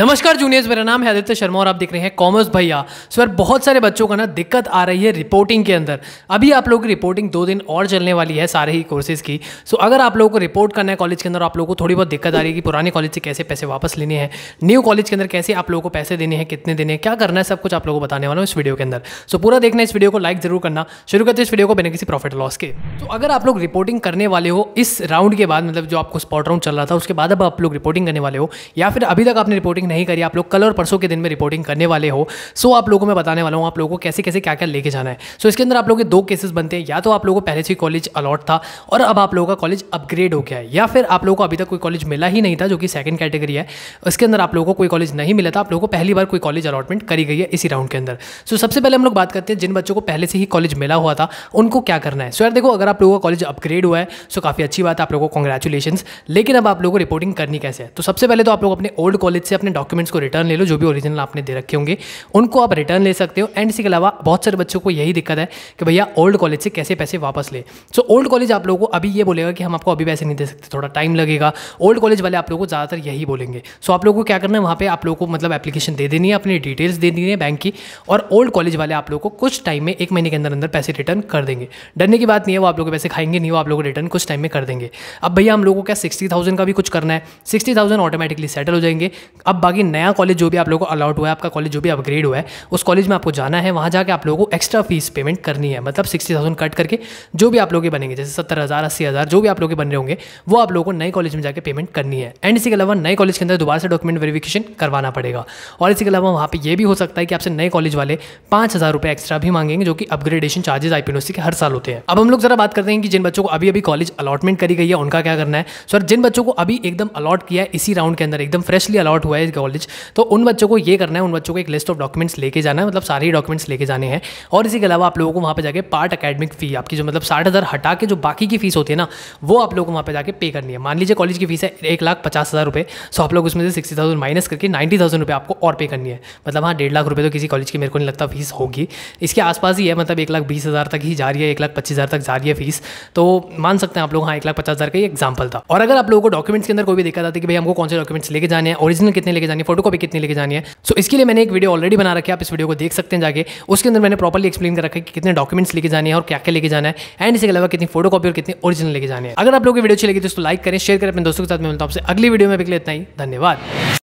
नमस्कार जूनियर्स मेरा नाम है आदित्य शर्मा और आप देख रहे हैं कॉमर्स भैया सर बहुत सारे बच्चों का ना दिक्कत आ रही है रिपोर्टिंग के अंदर अभी आप लोगों की रिपोर्टिंग दो दिन और चलने वाली है सारे ही कोर्सेज की सो अगर आप लोगों को रिपोर्ट करना है कॉलेज के अंदर आप लोगों को थोड़ी बहुत दिक्कत आ रही है कि पुराने कॉलेज से कैसे पैसे वापस लेने हैं न्यू कॉलेज के अंदर कैसे आप लोगों को पैसे देने हैं कितने देने हैं क्या करना है सब कुछ आप लोगों को बताने वाला हूँ इस वीडियो के अंदर सो पूरा देखना इस वीडियो को लाइक जरूर करना शुरू करते इस वीडियो को बिना किसी प्रॉफिट लॉस के तो अगर आप लोग रिपोर्टिंग करने वाले हो इस राउंड के बाद मतलब जो आपको स्पॉट राउंड चल रहा था उसके बाद अब आप लोग रिपोर्टिंग करने वाले हो या फिर अभी तक आपने रिपोर्टिंग नहीं करी आप लोग कल और परसों के दिन में रिपोर्टिंग करने वाले हो सो आप लोगों को मैं बताने वाला हूँ आप लोगों को कैसे कैसे क्या क्या लेके जाना है सो इसके अंदर आप लोगों के दो केसेस बनते हैं या तो आप लोगों को पहले से ही कॉलेज अलॉट था और अब आप लोगों का कॉलेज अपग्रेड हो गया है या फिर आप लोगों को अभी तक कोई कॉलेज मिला ही नहीं था जो कि सेकंड कैटेगरी है इसके अंदर आप लोगों को कोई कॉलेज नहीं मिला था आप लोगों को पहली बार कोई कॉलेज अलॉटमेंट करी गई है इसी राउंड के अंदर सो सबसे पहले हम लोग बात करते हैं जिन बच्चों को पहले से ही कॉलेज मिला हुआ था उनको क्या करना है सो यार देखो अगर आप लोगों का कॉलेज अपग्रेड हुआ है सो काफ़ी अच्छी बात है आप लोगों को कॉन्ग्रेचुलेशन लेकिन अब आप लोगों को रिपोर्टिंग करनी कैसे है तो सबसे पहले तो आप लोग अपने ओल्ड कॉलेज से अपने अपने डॉक्यूमेंट्स को रिटर्न ले लो जो भी ओरिजिनल आपने दे रखे होंगे उनको आप रिटर्न ले सकते हो एंड इसके अलावा बहुत सारे बच्चों को यही दिक्कत है कि भैया ओल्ड कॉलेज से कैसे पैसे वापस ले सो ओल्ड कॉलेज आप लोगों को अभी ये बोलेगा कि हम आपको अभी पैसे नहीं दे सकते थोड़ा टाइम लगेगा ओल्ड कॉलेज वाले आप लोगों को ज़्यादातर यही बोलेंगे सो आप लोगों को क्या करना है वहाँ पर आप लोगों को मतलब एप्लीकेशन दे देनी है अपनी डिटेल्स दे देनी है बैंक की और ओल्ड कॉलेज वाले आप लोगों को कुछ टाइम में एक महीने के अंदर अंदर पैसे रिटर्न कर देंगे डरने की बात नहीं है वो आप लोग पैसे खाएंगे नहीं वो आप लोग रिटर्न कुछ टाइम में कर देंगे अब भैया हम लोगों को क्या सिक्सटी थाउजेंड का भी कुछ करना है सिक्सटी ऑटोमेटिकली सेटल हो जाएंगे अब बाकी नया कॉलेज जो भी आप लोगों को अलाउट हुआ है आपका कॉलेज जो भी अपग्रेड हुआ है उस कॉलेज में आपको जाना है वहाँ जाकर आप लोगों को एक्स्ट्रा फीस पेमेंट करनी है मतलब सिक्सटी थाउजेंड कट करके जो भी आप लोग बनेंगे जैसे सत्तर हज़ार अस्सी हज़ार जो भी आप लोग के बन रहे होंगे वो आप लोगों को नए कॉलेज में जाकर पेमेंट करनी है एंड इसी के अलावा नए कॉलेज के अंदर दोबारा से डॉक्यूमेंट वेरिफिकेशन करवाना पड़ेगा और इसी के अलावा वहाँ पर यह भी हो सकता है कि आपसे नए कॉलेज वाले पाँच हज़ार रुपये एक्स्ट्रा भी मांगेंगे जो कि अपग्रेडेशन चार्जेस आई के हर साल होते हैं अब हम लोग जरा बात करते हैं कि जिन बच्चों को अभी अभी कॉलेज अलॉटमेंट करी गई है उनका क्या करना है सर जिन बच्चों को अभी एकदम अलॉट किया है इसी राउंड के अंदर एकदम फ्रेशली अलॉट हुआ है कॉलेज कॉलेज तो उन बच्चों को ये करना है उन बच्चों को एक लिस्ट ऑफ डॉक्यूमेंट्स लेके जाना है मतलब सारे ही डॉक्यूमेंट्स लेके जाने हैं और इसी के अलावा आप लोगों को वहाँ पर जाकर पार्ट अकेडमिक फी आपकी जो मतलब साठ हज़ार हटा के जो बाकी की फीस होती है ना वो आप लोगों को वहाँ पर जाकर पे करनी है मान लीजिए कॉलेज की फीस है एक लाख पचास हज़ार रुपये सो तो आप लोग उसमें से सिक्सटी थाउजेंड माइनस करके नाइन्टी थाउजेंड रुपये आपको और पे करनी है मतलब हाँ डेढ़ लाख रुपये तो किसी कॉलेज की मेरे को नहीं लगता फीस होगी इसके आसपास ही है मतलब एक लाख बीस हज़ार तक ही जा रही है एक लाख पच्चीस हज़ार तक जा रही है फीस तो मान सकते हैं आप लोग हाँ एक लाख पचास हज़ार का एग्जाम्पल था और अगर आप लोगों को डॉक्यूमेंट्स के अंदर कोई भी दिक्कत आती है कि भाई हमको कौन से डॉक्यूमेंट्स लेके जाने हैं ओरिजिनल कितने लेके जानी है फोटो कितनी लेके जानी है सो so, इसके लिए मैंने एक वीडियो ऑलरेडी बना रखी है आप इस वीडियो को देख सकते हैं जाके उसके अंदर मैंने प्रॉपर्ली एक्सप्लेन कर रखा है कि कितने डॉक्यूमेंट्स लेके जाने हैं और क्या क्या लेके जाना है एंड इसके अलावा कितनी फोटो और कितनी ओरिजिनल लेके जाने हैं अगर आप लोगों की वीडियो अच्छी लगी तो लाइक करें शेयर करें अपने दोस्तों के साथ मिलता हूँ आपसे अगली वीडियो में पिछले इतना ही धन्यवाद